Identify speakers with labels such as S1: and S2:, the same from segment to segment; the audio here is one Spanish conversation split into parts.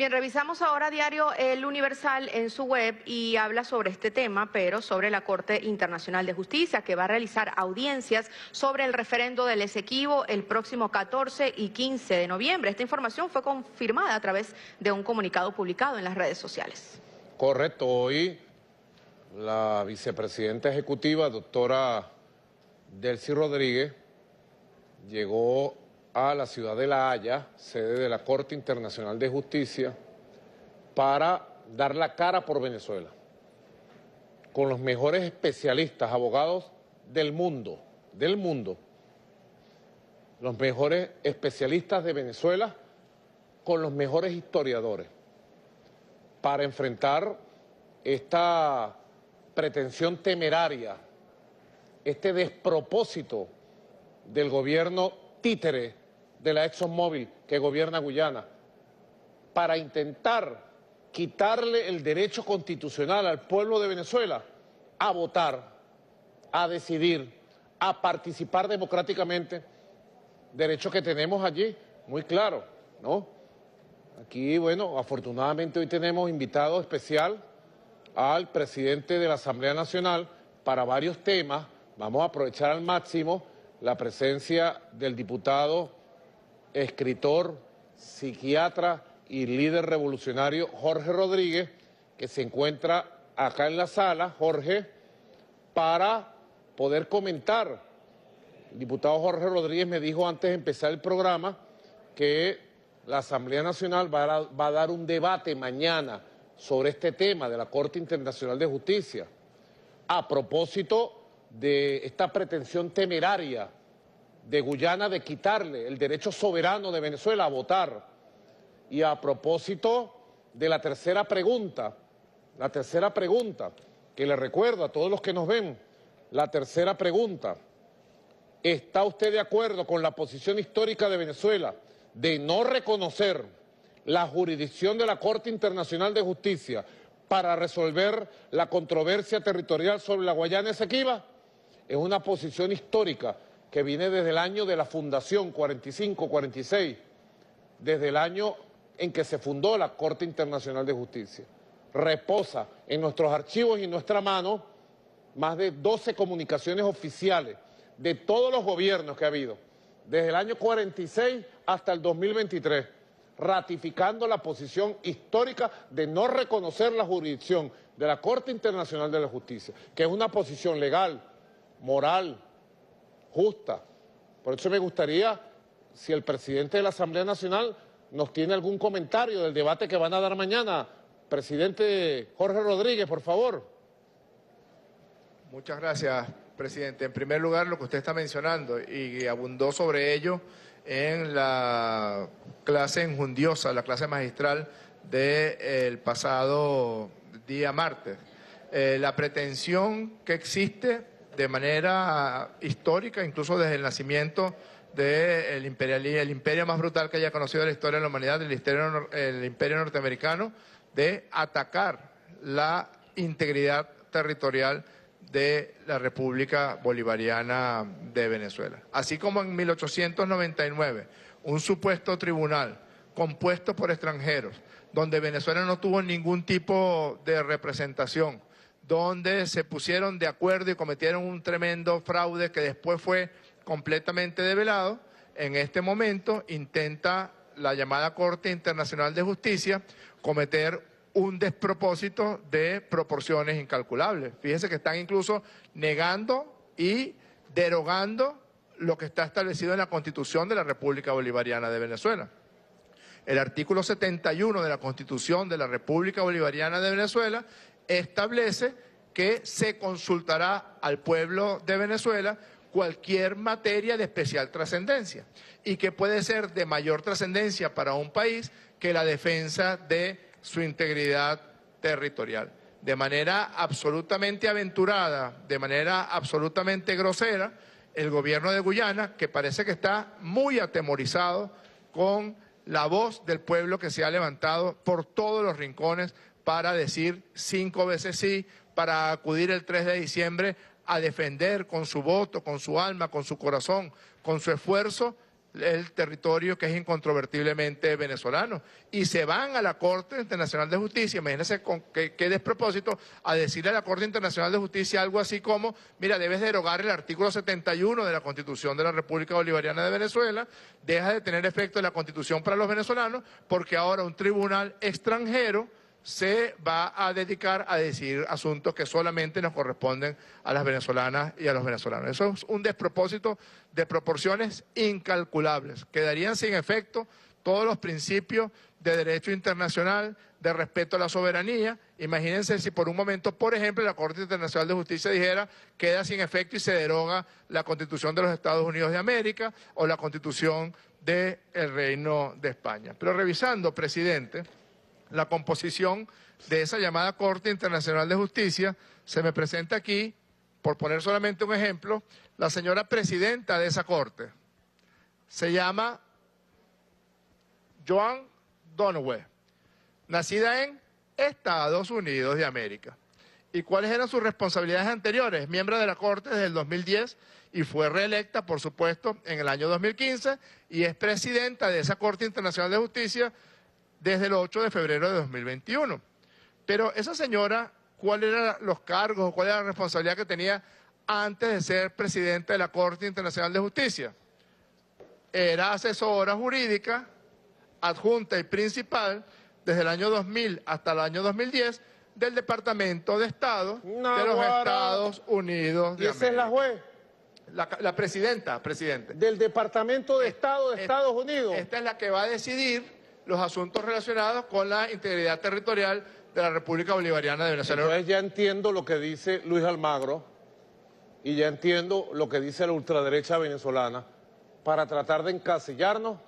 S1: Bien, revisamos ahora diario El Universal en su web y habla sobre este tema, pero sobre la Corte Internacional de Justicia, que va a realizar audiencias sobre el referendo del Esequibo el próximo 14 y 15 de noviembre. Esta información fue confirmada a través de un comunicado publicado en las redes sociales. Correcto, hoy la vicepresidenta ejecutiva, doctora Delcy Rodríguez, llegó a la ciudad de La Haya, sede de la Corte Internacional de Justicia, para dar la cara por Venezuela, con los mejores especialistas, abogados del mundo, del mundo, los mejores especialistas de Venezuela, con los mejores historiadores, para enfrentar esta pretensión temeraria, este despropósito del gobierno títere de la ExxonMobil que gobierna Guyana para intentar quitarle el derecho constitucional al pueblo de Venezuela a votar, a decidir, a participar democráticamente, derecho que tenemos allí, muy claro, ¿no? Aquí, bueno, afortunadamente hoy tenemos invitado especial al presidente de la Asamblea Nacional para varios temas. Vamos a aprovechar al máximo la presencia del diputado escritor, psiquiatra y líder revolucionario Jorge Rodríguez, que se encuentra acá en la sala, Jorge, para poder comentar. El diputado Jorge Rodríguez me dijo antes de empezar el programa que la Asamblea Nacional va a, va a dar un debate mañana sobre este tema de la Corte Internacional de Justicia, a propósito de esta pretensión temeraria de Guyana de quitarle el derecho soberano de Venezuela a votar. Y a propósito de la tercera pregunta, la tercera pregunta, que le recuerdo a todos los que nos ven, la tercera pregunta, ¿está usted de acuerdo con la posición histórica de Venezuela de no reconocer la jurisdicción de la Corte Internacional de Justicia para resolver la controversia territorial sobre la Guayana Esequiba? Es una posición histórica que viene desde el año de la fundación 45-46, desde el año en que se fundó la Corte Internacional de Justicia. Reposa en nuestros archivos y en nuestra mano más de 12 comunicaciones oficiales de todos los gobiernos que ha habido, desde el año 46 hasta el 2023, ratificando la posición histórica de no reconocer la jurisdicción de la Corte Internacional de la Justicia, que es una posición legal, moral, justa. Por eso me gustaría, si el presidente de la Asamblea Nacional nos tiene algún comentario del debate que van a dar mañana. Presidente Jorge Rodríguez, por favor.
S2: Muchas gracias, presidente. En primer lugar, lo que usted está mencionando, y abundó sobre ello en la clase enjundiosa, la clase magistral del pasado día martes. Eh, la pretensión que existe de manera histórica, incluso desde el nacimiento del el imperio más brutal que haya conocido la historia de la humanidad, el, el imperio norteamericano, de atacar la integridad territorial de la República Bolivariana de Venezuela. Así como en 1899, un supuesto tribunal compuesto por extranjeros, donde Venezuela no tuvo ningún tipo de representación, donde se pusieron de acuerdo y cometieron un tremendo fraude que después fue completamente develado. En este momento intenta la llamada Corte Internacional de Justicia cometer un despropósito de proporciones incalculables. Fíjense que están incluso negando y derogando lo que está establecido en la Constitución de la República Bolivariana de Venezuela. El artículo 71 de la Constitución de la República Bolivariana de Venezuela establece que se consultará al pueblo de Venezuela cualquier materia de especial trascendencia y que puede ser de mayor trascendencia para un país que la defensa de su integridad territorial. De manera absolutamente aventurada, de manera absolutamente grosera, el gobierno de Guyana, que parece que está muy atemorizado con la voz del pueblo que se ha levantado por todos los rincones para decir cinco veces sí, para acudir el 3 de diciembre a defender con su voto, con su alma, con su corazón, con su esfuerzo, el territorio que es incontrovertiblemente venezolano. Y se van a la Corte Internacional de Justicia, imagínense con qué, despropósito, a decirle a la Corte Internacional de Justicia algo así como, mira, debes derogar el artículo 71 de la Constitución de la República Bolivariana de Venezuela, deja de tener efecto la Constitución para los venezolanos, porque ahora un tribunal extranjero se va a dedicar a decidir asuntos que solamente nos corresponden a las venezolanas y a los venezolanos. Eso es un despropósito de proporciones incalculables. Quedarían sin efecto todos los principios de derecho internacional, de respeto a la soberanía. Imagínense si por un momento, por ejemplo, la Corte Internacional de Justicia dijera queda sin efecto y se deroga la Constitución de los Estados Unidos de América o la Constitución del Reino de España. Pero revisando, presidente, la composición de esa llamada Corte Internacional de Justicia. Se me presenta aquí, por poner solamente un ejemplo, la señora presidenta de esa Corte. Se llama Joan Donoway, nacida en Estados Unidos de América. ¿Y cuáles eran sus responsabilidades anteriores? Miembro de la Corte desde el 2010 y fue reelecta, por supuesto, en el año 2015 y es presidenta de esa Corte Internacional de Justicia desde el 8 de febrero de 2021. Pero esa señora, ¿cuáles eran los cargos o cuál era la responsabilidad que tenía antes de ser presidenta de la Corte Internacional de Justicia? Era asesora jurídica, adjunta y principal desde el año 2000 hasta el año 2010 del Departamento de Estado de los Estados Unidos de ¿Y esa es la juez? La, presidenta, presidente. Del Departamento de Estado de Estados Unidos. Esta es la que va a decidir los asuntos relacionados con
S1: la integridad territorial de la República Bolivariana de Venezuela. Entonces ya entiendo lo que dice Luis Almagro y ya entiendo lo que dice la ultraderecha venezolana para tratar de encasillarnos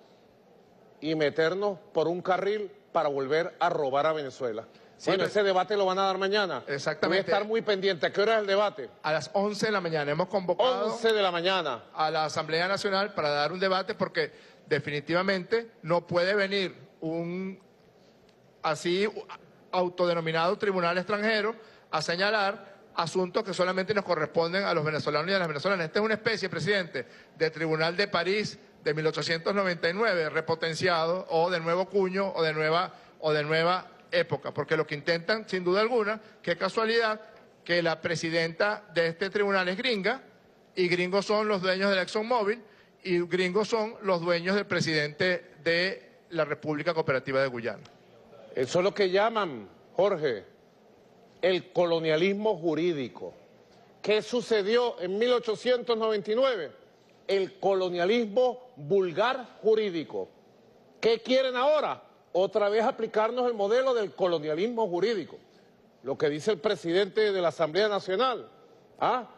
S1: y meternos por un carril para volver a robar a Venezuela. bueno, ese debate lo van a dar mañana. Exactamente. Voy a estar muy pendiente. ¿A qué hora es el debate? A las 11 de la mañana. Hemos convocado... 11 de la mañana. ...a la Asamblea Nacional para
S2: dar un debate porque definitivamente no puede venir un así autodenominado tribunal extranjero a señalar asuntos que solamente nos corresponden a los venezolanos y a las venezolanas. Esta es una especie, presidente, de Tribunal de París de 1899, repotenciado o de nuevo cuño o de nueva, o de nueva época, porque lo que intentan, sin duda alguna, qué casualidad que la presidenta de este tribunal es gringa y gringos son los dueños del ExxonMobil y
S1: gringos son los dueños del presidente de la República Cooperativa de Guyana. Eso es lo que llaman, Jorge, el colonialismo jurídico. ¿Qué sucedió en 1899? El colonialismo vulgar jurídico. ¿Qué quieren ahora? Otra vez aplicarnos el modelo del colonialismo jurídico. Lo que dice el presidente de la Asamblea Nacional. ¿ah?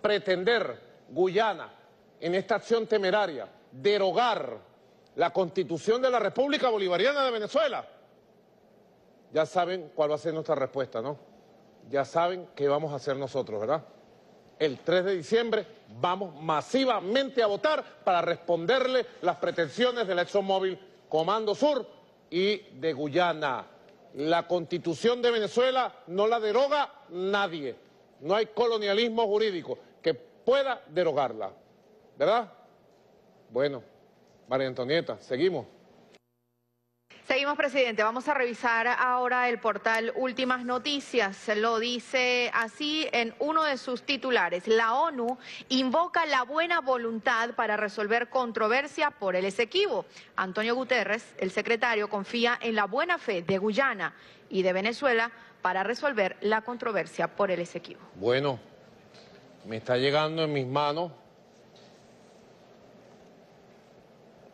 S1: Pretender Guyana en esta acción temeraria, derogar la constitución de la República Bolivariana de Venezuela. Ya saben cuál va a ser nuestra respuesta, ¿no? Ya saben qué vamos a hacer nosotros, ¿verdad? El 3 de diciembre vamos masivamente a votar para responderle las pretensiones del ExxonMobil Comando Sur y de Guyana. La constitución de Venezuela no la deroga nadie. No hay colonialismo jurídico que pueda derogarla. ¿Verdad? Bueno. María Antonieta, seguimos. Seguimos, presidente. Vamos a revisar ahora el portal Últimas Noticias. Se Lo dice así en uno de sus titulares. La ONU invoca la buena voluntad para resolver controversia por el Esequibo. Antonio Guterres, el secretario, confía en la buena fe de Guyana y de Venezuela para resolver la controversia por el Esequibo. Bueno, me está llegando en mis manos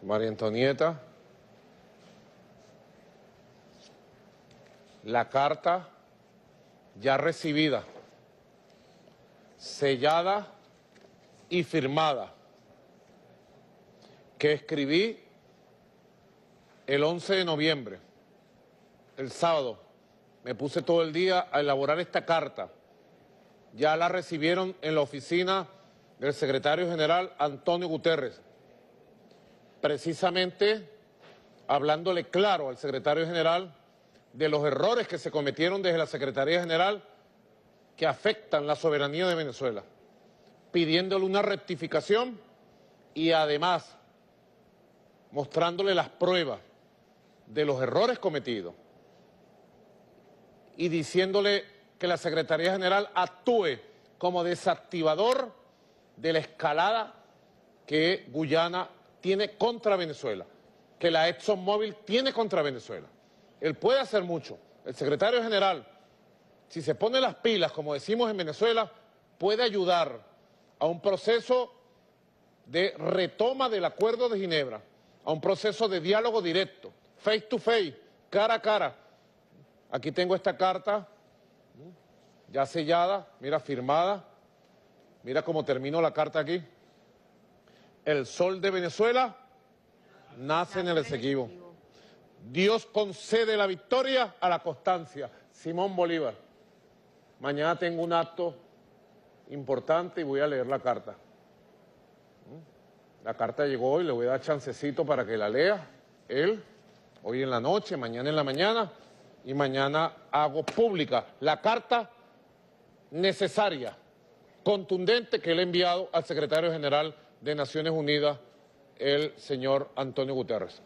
S1: María Antonieta, la carta ya recibida, sellada y firmada, que escribí el 11 de noviembre, el sábado. Me puse todo el día a elaborar esta carta. Ya la recibieron en la oficina del secretario general Antonio Guterres precisamente hablándole claro al secretario general de los errores que se cometieron desde la Secretaría General que afectan la soberanía de Venezuela, pidiéndole una rectificación y además mostrándole las pruebas de los errores cometidos y diciéndole que la Secretaría General actúe como desactivador de la escalada que Guyana tiene contra Venezuela, que la ExxonMobil tiene contra Venezuela. Él puede hacer mucho. El secretario general, si se pone las pilas, como decimos en Venezuela, puede ayudar a un proceso de retoma del Acuerdo de Ginebra, a un proceso de diálogo directo, face to face, cara a cara. Aquí tengo esta carta, ya sellada, mira, firmada. Mira cómo termino la carta aquí. El sol de Venezuela nace en el Esequibo. Dios concede la victoria a la constancia. Simón Bolívar. Mañana tengo un acto importante y voy a leer la carta. ¿Mm? La carta llegó hoy, le voy a dar chancecito para que la lea él, hoy en la noche, mañana en la mañana, y mañana hago pública la carta necesaria, contundente que le ha enviado al secretario general de Naciones Unidas, el señor Antonio Guterres.